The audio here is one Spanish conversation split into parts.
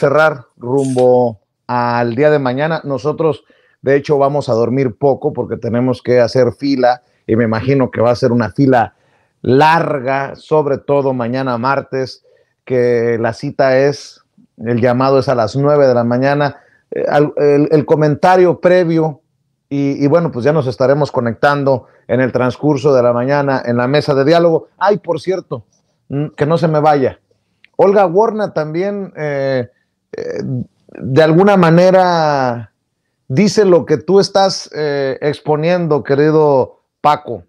cerrar rumbo al día de mañana. Nosotros, de hecho, vamos a dormir poco porque tenemos que hacer fila y me imagino que va a ser una fila larga, sobre todo mañana martes, que la cita es, el llamado es a las nueve de la mañana. Eh, el, comentario previo y, bueno, pues ya nos estaremos conectando en el transcurso de la mañana en la mesa de diálogo. Ay, por cierto, mm, que no se me vaya. Olga Warna también eh, de alguna manera dice lo que tú estás eh, exponiendo, querido Paco.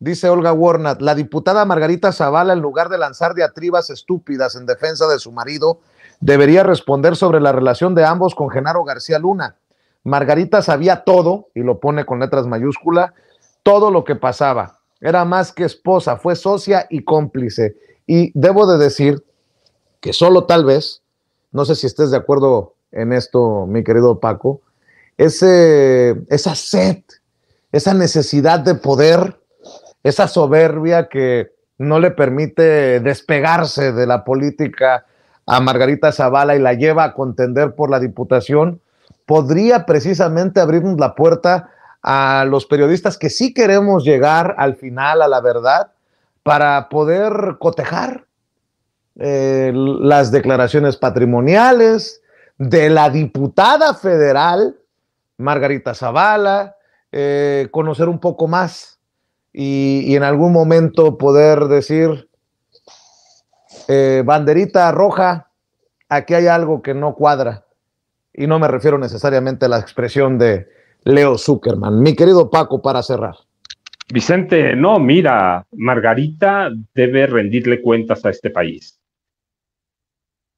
Dice Olga Warnat, la diputada Margarita Zavala, en lugar de lanzar diatribas estúpidas en defensa de su marido, debería responder sobre la relación de ambos con Genaro García Luna. Margarita sabía todo, y lo pone con letras mayúsculas, todo lo que pasaba. Era más que esposa, fue socia y cómplice. Y debo de decir que solo tal vez no sé si estés de acuerdo en esto, mi querido Paco, ese, esa sed, esa necesidad de poder, esa soberbia que no le permite despegarse de la política a Margarita Zavala y la lleva a contender por la diputación, podría precisamente abrirnos la puerta a los periodistas que sí queremos llegar al final, a la verdad, para poder cotejar, eh, las declaraciones patrimoniales de la diputada federal, Margarita Zavala, eh, conocer un poco más y, en algún momento poder decir, eh, banderita roja, aquí hay algo que no cuadra. Y no me refiero necesariamente a la expresión de Leo Zuckerman. Mi querido Paco, para cerrar. Vicente, no, mira, Margarita debe rendirle cuentas a este país.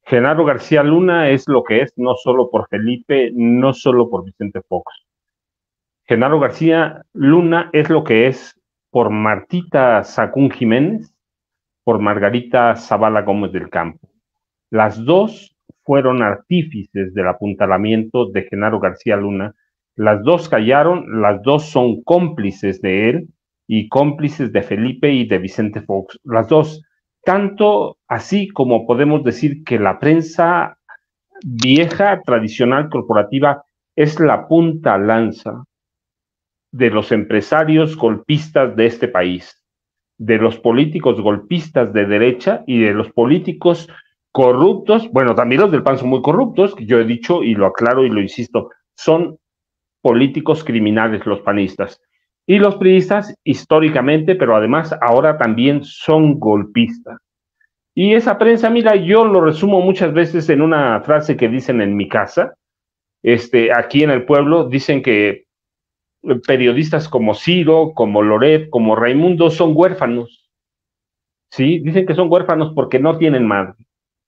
Genaro García Luna es lo que es, no solo por Felipe, no solo por Vicente Fox. Genaro García Luna es lo que es por Martita Sacún Jiménez, por Margarita Zavala Gómez del Campo. Las dos fueron artífices del apuntalamiento de Genaro García Luna. Las dos callaron, las dos son cómplices de él y cómplices de Felipe y de Vicente Fox. Las dos tanto así como podemos decir que la prensa vieja, tradicional, corporativa, es la punta lanza de los empresarios golpistas de este país, de los políticos golpistas de derecha y de los políticos corruptos, bueno, también los del PAN son muy corruptos, que yo he dicho y lo aclaro y lo insisto, son políticos criminales los panistas, y los periodistas, históricamente, pero además ahora también son golpistas. Y esa prensa, mira, yo lo resumo muchas veces en una frase que dicen en mi casa, este, aquí en el pueblo, dicen que eh, periodistas como Ciro, como Loret, como Raimundo son huérfanos. ¿Sí? Dicen que son huérfanos porque no tienen madre,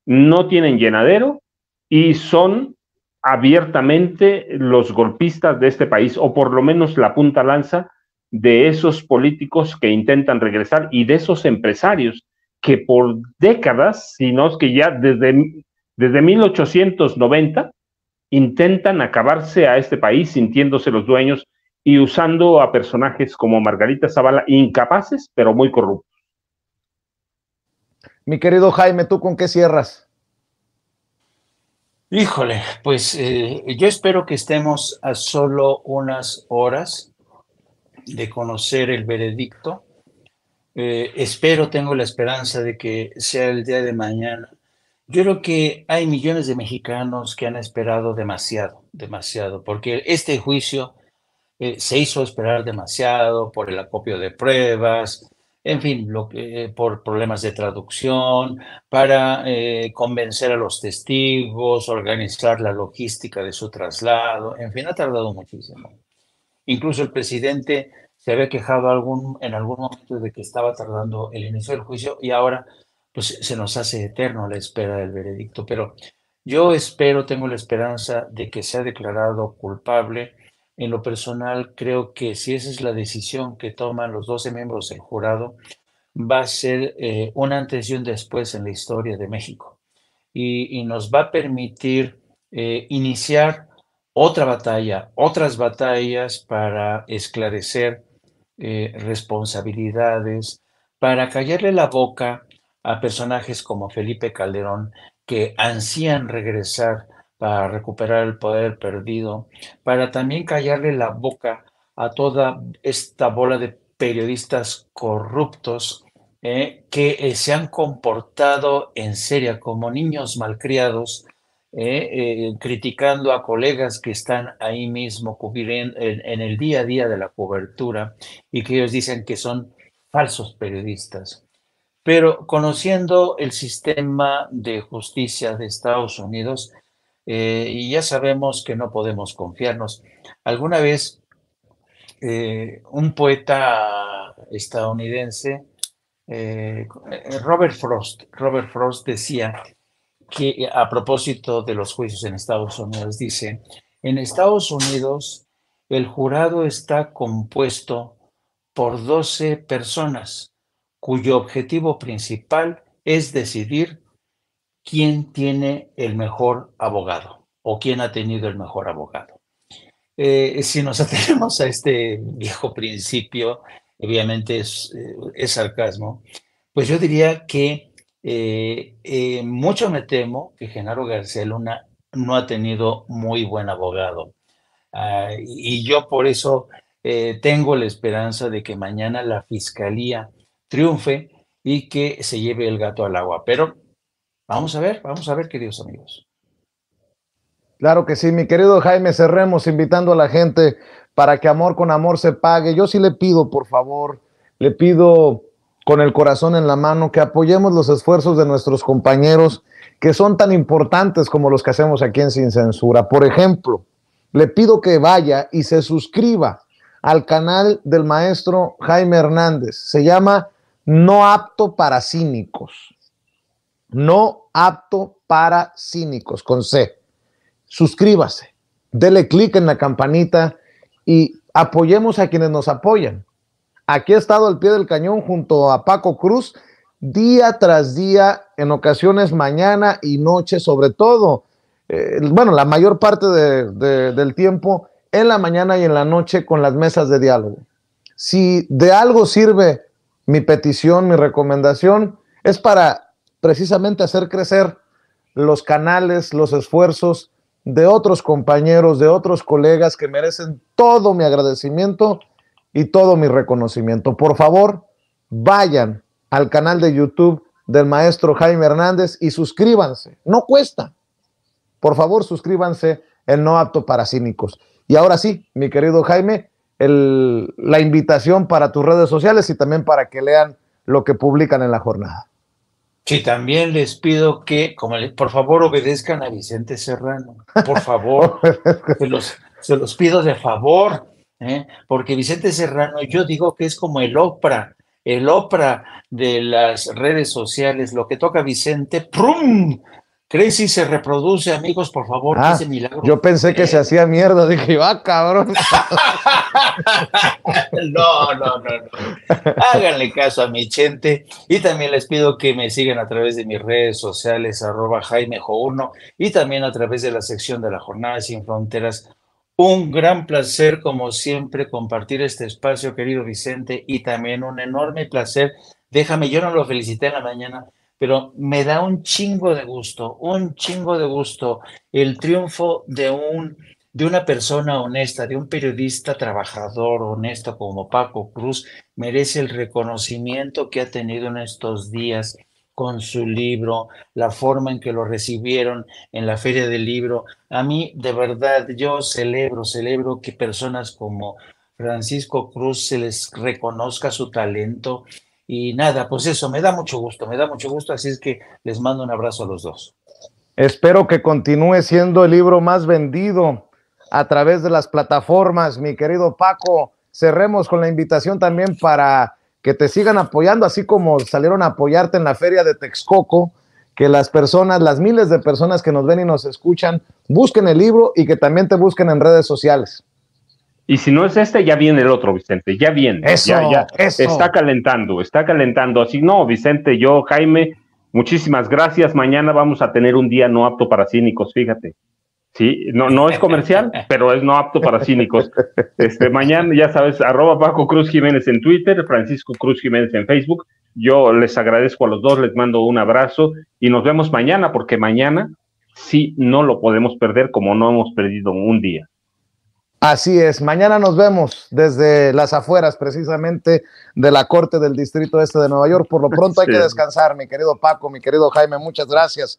no tienen llenadero y son abiertamente los golpistas de este país, o por lo menos la punta lanza de esos políticos que intentan regresar y de esos empresarios que por décadas, sino que ya desde, desde 1890, intentan acabarse a este país sintiéndose los dueños y usando a personajes como Margarita Zavala, incapaces pero muy corruptos. Mi querido Jaime, ¿tú con qué cierras? Híjole, pues eh, yo espero que estemos a solo unas horas de conocer el veredicto. Eh, espero, tengo la esperanza de que sea el día de mañana. Yo creo que hay millones de mexicanos que han esperado demasiado, demasiado, porque este juicio eh, se hizo esperar demasiado por el acopio de pruebas, en fin, lo, eh, por problemas de traducción, para convencer a los testigos, organizar la logística de su traslado, en fin, ha tardado muchísimo. Incluso el presidente se había quejado en algún momento de que estaba tardando el inicio del juicio y ahora pues se nos hace eterno la espera del veredicto. Pero yo espero, tengo la esperanza de que sea declarado culpable. En lo personal, creo que si esa es la decisión que toman los 12 miembros del jurado, va a ser una eh, un antes y un después en la historia de México. Y, nos va a permitir eh, iniciar otra batalla, otras batallas para esclarecer eh, responsabilidades, para callarle la boca a personajes como Felipe Calderón, que ansían regresar para recuperar el poder perdido, para también callarle la boca a toda esta bola de periodistas corruptos eh, que eh, se han comportado en serio como niños malcriados eh, eh, criticando a colegas que están ahí mismo cubriendo en, el día a día de la cobertura y que ellos dicen que son falsos periodistas. Pero conociendo el sistema de justicia de Estados Unidos, eh, y ya sabemos que no podemos confiarnos. Alguna vez un poeta estadounidense, Robert Frost, Robert Frost decía que a propósito de los juicios en Estados Unidos dice, en Estados Unidos el jurado está compuesto por 12 personas cuyo objetivo principal es decidir quién tiene el mejor abogado o quién ha tenido el mejor abogado. Eh, si nos atenemos a este viejo principio, obviamente es, eh, es sarcasmo, pues yo diría que eh, eh, mucho me temo que Genaro García Luna no ha tenido muy buen abogado. Ah, y yo por eso eh, tengo la esperanza de que mañana la fiscalía triunfe y que se lleve el gato al agua. Pero vamos a ver, vamos a ver, queridos amigos. Claro que sí, mi querido Jaime, cerremos invitando a la gente para que amor con amor se pague. Yo sí le pido, por favor, le pido con el corazón en la mano, que apoyemos los esfuerzos de nuestros compañeros que son tan importantes como los que hacemos aquí en Sin Censura. Por ejemplo, le pido que vaya y se suscriba al canal del maestro Jaime Hernández. Se llama No apto para cínicos. No apto para cínicos, con C. Suscríbase, dele clic en la campanita y apoyemos a quienes nos apoyan Aquí he estado al pie del cañón junto a Paco Cruz día tras día, en ocasiones mañana y noche, sobre todo, eh, bueno, la mayor parte del tiempo en la mañana y en la noche con las mesas de diálogo. Si de algo sirve mi petición, mi recomendación, es para precisamente hacer crecer los canales, los esfuerzos de otros compañeros, de otros colegas que merecen todo mi agradecimiento y todo mi reconocimiento. Por favor, vayan al canal de YouTube del maestro Jaime Hernández y suscríbanse. No cuesta. Por favor, suscríbanse en No Apto para Cínicos. Y ahora sí, mi querido Jaime, el, la invitación para tus redes sociales y también para que lean lo que publican en la jornada. Sí, también les pido que, como por favor, obedezcan a Vicente Serrano. Por favor, se, los, se los pido de favor. ¿eh? porque Vicente Serrano yo digo que es como el Oprah, el Oprah de las redes sociales, lo que toca Vicente, ¡prum! ¿Crees y se reproduce, amigos, por favor, ah, ese milagro. Yo pensé que se eh. hacía mierda, dije, va, ah, cabrón. no, no, no, no. Háganle caso a mi gente y también les pido que me sigan a través de mis redes sociales, arroba Jaime Journo y también a través de la sección de la Jornada Sin Fronteras un gran placer, como siempre, compartir este espacio, querido Vicente, y también un enorme placer. Déjame, yo no lo felicité en la mañana, pero me da un chingo de gusto, un chingo de gusto el triunfo de un de una persona honesta, de un periodista trabajador honesto como Paco Cruz, merece el reconocimiento que ha tenido en estos días con su libro, la forma en que lo recibieron en la feria del libro. A mí, de verdad, yo celebro, celebro que personas como Francisco Cruz se les reconozca su talento. Y nada, pues eso, me da mucho gusto, me da mucho gusto, así es que les mando un abrazo a los dos. Espero que continúe siendo el libro más vendido a través de las plataformas, mi querido Paco. Cerremos con la invitación también para que te sigan apoyando, así como salieron a apoyarte en la feria de Texcoco, que las personas, las miles de personas que nos ven y nos escuchan, busquen el libro y que también te busquen en redes sociales. Y si no es este, ya viene el otro, Vicente, ya viene. Eso, ya, Eso. Está calentando, está calentando. Así no, Vicente, yo, Jaime, muchísimas gracias. Mañana vamos a tener un día no apto para cínicos, fíjate. Sí, no, no es comercial, pero es no apto para cínicos. Este, mañana, ya sabes, arroba Paco Cruz Jiménez en Twitter, Francisco Cruz Jiménez en Facebook. Yo les agradezco a los dos, les mando un abrazo y nos vemos mañana, porque mañana sí no lo podemos perder como no hemos perdido un día. Así es, mañana nos vemos desde las afueras precisamente de la Corte del Distrito Este de Nueva York. Por lo pronto hay que descansar, mi querido Paco, mi querido Jaime, muchas gracias.